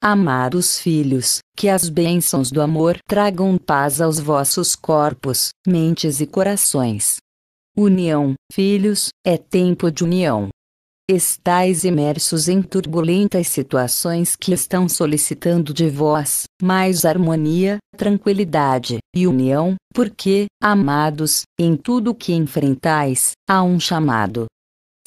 Amar os filhos, que as bênçãos do amor tragam paz aos vossos corpos, mentes e corações. União, filhos, é tempo de união. Estais imersos em turbulentas situações que estão solicitando de vós mais harmonia, tranquilidade e união, porque, amados, em tudo que enfrentais, há um chamado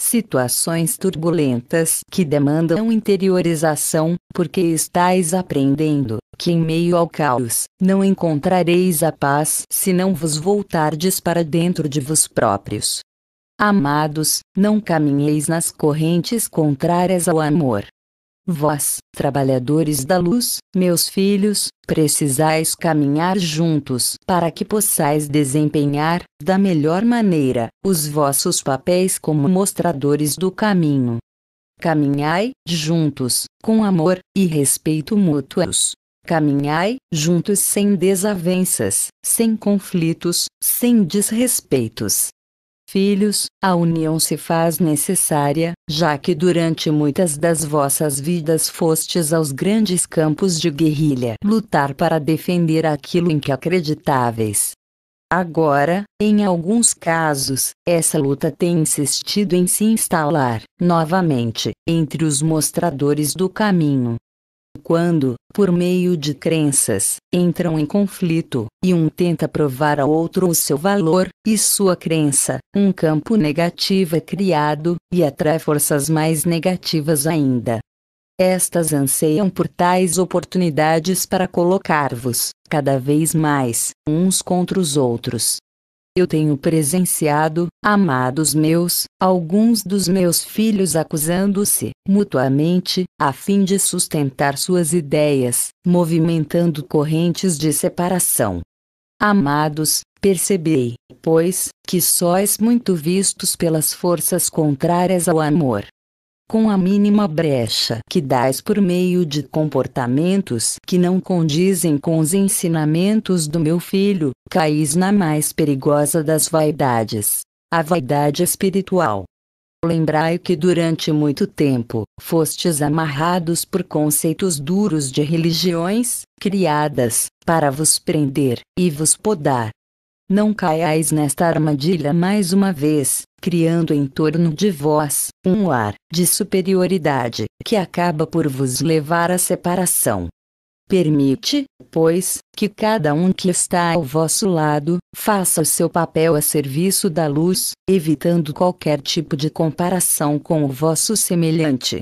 situações turbulentas que demandam interiorização, porque estáis aprendendo que em meio ao caos não encontrareis a paz se não vos voltardes para dentro de vos próprios. Amados, não caminheis nas correntes contrárias ao amor, Vós, trabalhadores da luz, meus filhos, precisais caminhar juntos para que possais desempenhar, da melhor maneira, os vossos papéis como mostradores do caminho. Caminhai, juntos, com amor e respeito mútuos. Caminhai, juntos sem desavenças, sem conflitos, sem desrespeitos, filhos, a união se faz necessária, já que durante muitas das vossas vidas fostes aos grandes campos de guerrilha lutar para defender aquilo em que acreditáveis. Agora, em alguns casos, essa luta tem insistido em se instalar, novamente, entre os mostradores do caminho, quando, por meio de crenças, entram em conflito, e um tenta provar ao outro o seu valor, e sua crença, um campo negativo é criado, e atrai forças mais negativas ainda. Estas anseiam por tais oportunidades para colocar-vos, cada vez mais, uns contra os outros, eu tenho presenciado, amados meus, alguns dos meus filhos acusando-se mutuamente, a fim de sustentar suas ideias, movimentando correntes de separação. Amados, percebei, pois, que sois muito vistos pelas forças contrárias ao amor, com a mínima brecha que dás por meio de comportamentos que não condizem com os ensinamentos do meu filho, caís na mais perigosa das vaidades, a vaidade espiritual. Lembrai que durante muito tempo fostes amarrados por conceitos duros de religiões, criadas, para vos prender e vos podar, não caiais nesta armadilha mais uma vez, criando em torno de vós um ar de superioridade que acaba por vos levar à separação. Permite, pois, que cada um que está ao vosso lado faça o seu papel a serviço da luz, evitando qualquer tipo de comparação com o vosso semelhante,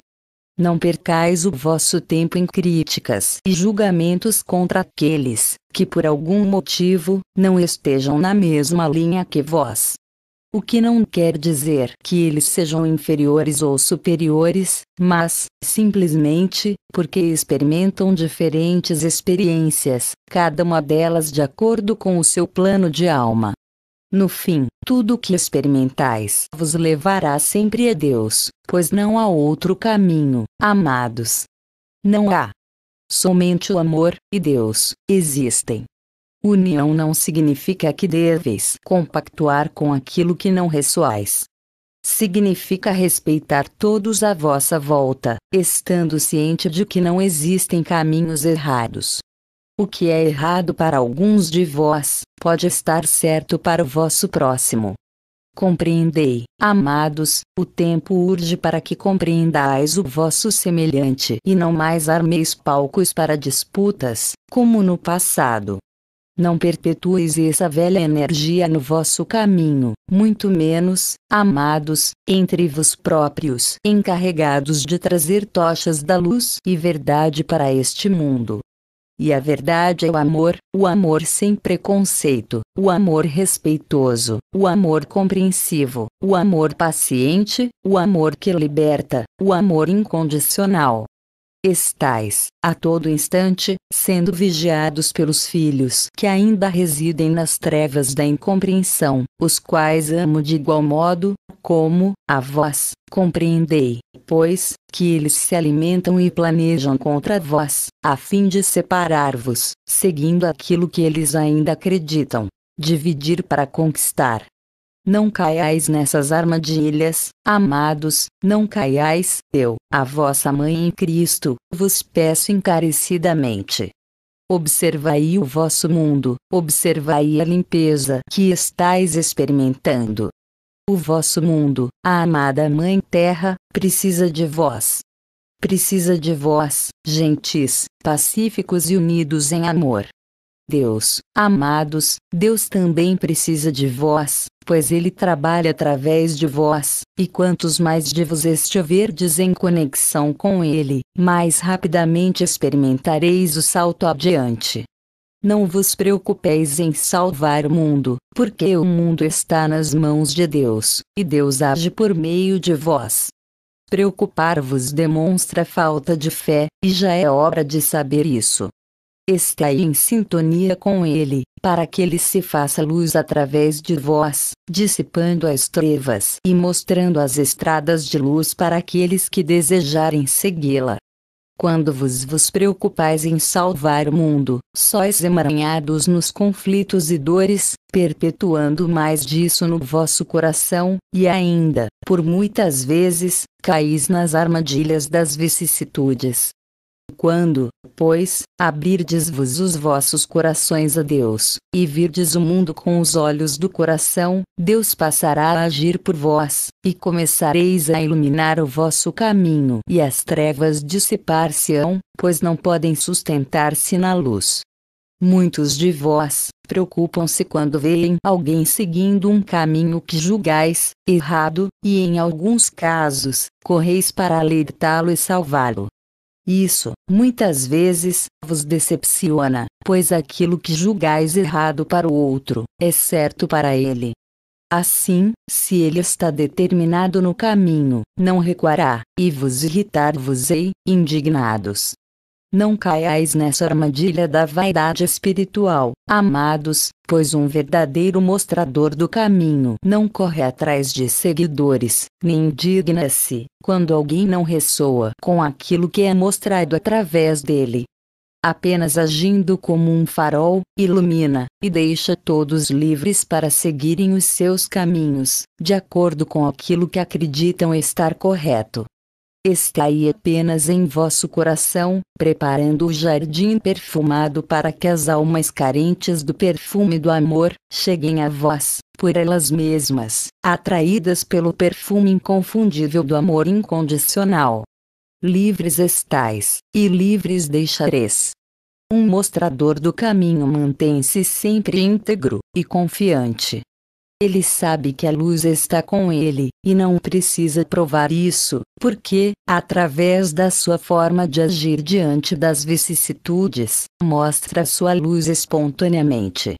não percais o vosso tempo em críticas e julgamentos contra aqueles que por algum motivo não estejam na mesma linha que vós. O que não quer dizer que eles sejam inferiores ou superiores, mas, simplesmente, porque experimentam diferentes experiências, cada uma delas de acordo com o seu plano de alma. No fim, tudo o que experimentais vos levará sempre a Deus, pois não há outro caminho, amados. Não há. Somente o amor e Deus existem. União não significa que deveis compactuar com aquilo que não ressoais. Significa respeitar todos à vossa volta, estando ciente de que não existem caminhos errados. O que é errado para alguns de vós, pode estar certo para o vosso próximo. Compreendei, amados, o tempo urge para que compreendais o vosso semelhante e não mais armeis palcos para disputas, como no passado. Não perpetueis essa velha energia no vosso caminho, muito menos, amados, entre vos próprios, encarregados de trazer tochas da luz e verdade para este mundo e a verdade é o amor, o amor sem preconceito, o amor respeitoso, o amor compreensivo, o amor paciente, o amor que liberta, o amor incondicional. Estais, a todo instante, sendo vigiados pelos filhos que ainda residem nas trevas da incompreensão, os quais amo de igual modo, como, a vós, compreendei, pois, que eles se alimentam e planejam contra vós, a fim de separar-vos, seguindo aquilo que eles ainda acreditam. Dividir para conquistar. Não caiais nessas armadilhas, amados, não caiais, eu, a vossa mãe em Cristo, vos peço encarecidamente. Observai o vosso mundo, observai a limpeza que estáis experimentando, o vosso mundo, a amada Mãe Terra, precisa de vós. Precisa de vós, gentis, pacíficos e unidos em amor. Deus, amados, Deus também precisa de vós, pois Ele trabalha através de vós, e quantos mais de vos estiverdes em conexão com Ele, mais rapidamente experimentareis o salto adiante. Não vos preocupeis em salvar o mundo, porque o mundo está nas mãos de Deus, e Deus age por meio de vós. Preocupar-vos demonstra falta de fé, e já é hora de saber isso. Estai em sintonia com Ele, para que Ele se faça luz através de vós, dissipando as trevas e mostrando as estradas de luz para aqueles que desejarem segui-la quando vos vos preocupais em salvar o mundo, sois emaranhados nos conflitos e dores, perpetuando mais disso no vosso coração, e ainda, por muitas vezes, caís nas armadilhas das vicissitudes. Quando, pois, abrirdes-vos os vossos corações a Deus, e virdes o mundo com os olhos do coração, Deus passará a agir por vós, e começareis a iluminar o vosso caminho, e as trevas dissipar-se-ão, pois não podem sustentar-se na luz. Muitos de vós, preocupam-se quando veem alguém seguindo um caminho que julgais errado, e em alguns casos, correis para alertá-lo e salvá-lo. Isso, muitas vezes, vos decepciona, pois aquilo que julgais errado para o outro, é certo para ele. Assim, se ele está determinado no caminho, não recuará, e vos irritar-vos-ei, indignados, não caiais nessa armadilha da vaidade espiritual, amados, pois um verdadeiro mostrador do caminho não corre atrás de seguidores, nem indigna-se, quando alguém não ressoa com aquilo que é mostrado através dele. Apenas agindo como um farol, ilumina, e deixa todos livres para seguirem os seus caminhos, de acordo com aquilo que acreditam estar correto estai apenas em vosso coração, preparando o jardim perfumado para que as almas carentes do perfume do amor cheguem a vós, por elas mesmas, atraídas pelo perfume inconfundível do amor incondicional. Livres estais, e livres deixareis. Um mostrador do caminho mantém-se sempre íntegro e confiante, ele sabe que a luz está com ele, e não precisa provar isso, porque, através da sua forma de agir diante das vicissitudes, mostra sua luz espontaneamente.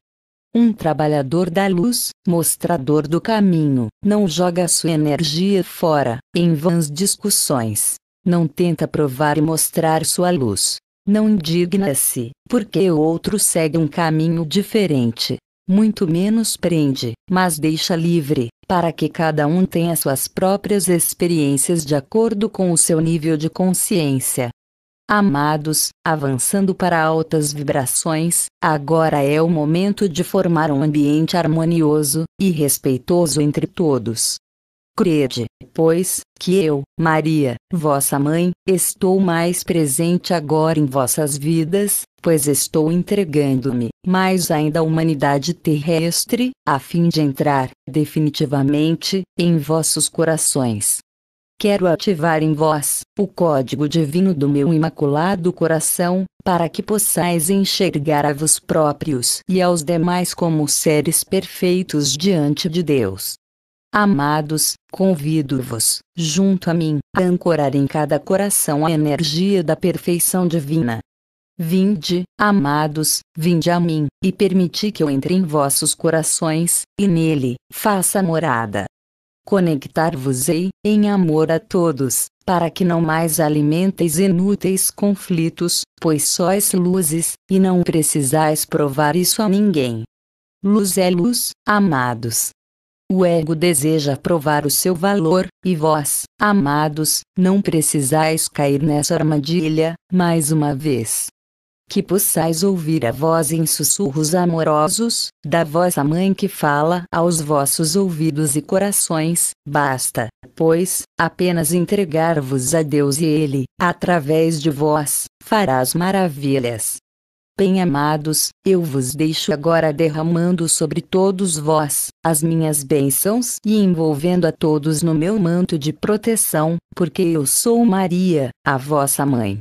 Um trabalhador da luz, mostrador do caminho, não joga sua energia fora, em vãs discussões. Não tenta provar e mostrar sua luz. Não indigna-se, porque o outro segue um caminho diferente, muito menos prende, mas deixa livre, para que cada um tenha suas próprias experiências de acordo com o seu nível de consciência. Amados, avançando para altas vibrações, agora é o momento de formar um ambiente harmonioso e respeitoso entre todos. Crede, pois, que eu, Maria, vossa mãe, estou mais presente agora em vossas vidas, pois estou entregando-me, mais ainda à humanidade terrestre, a fim de entrar, definitivamente, em vossos corações. Quero ativar em vós o código divino do meu imaculado coração, para que possais enxergar a vós próprios e aos demais como seres perfeitos diante de Deus Amados, convido-vos, junto a mim, a ancorar em cada coração a energia da perfeição divina. Vinde, amados, vinde a mim, e permiti que eu entre em vossos corações, e nele, faça morada. Conectar-vos-ei, em amor a todos, para que não mais alimenteis inúteis conflitos, pois sois luzes, e não precisais provar isso a ninguém. Luz é luz, amados. O ego deseja provar o seu valor, e vós, amados, não precisais cair nessa armadilha, mais uma vez. Que possais ouvir a voz em sussurros amorosos, da vossa mãe que fala aos vossos ouvidos e corações, basta, pois, apenas entregar-vos a Deus e Ele, através de vós, farás maravilhas. Bem amados, eu vos deixo agora derramando sobre todos vós as minhas bênçãos e envolvendo a todos no meu manto de proteção, porque eu sou Maria, a vossa mãe.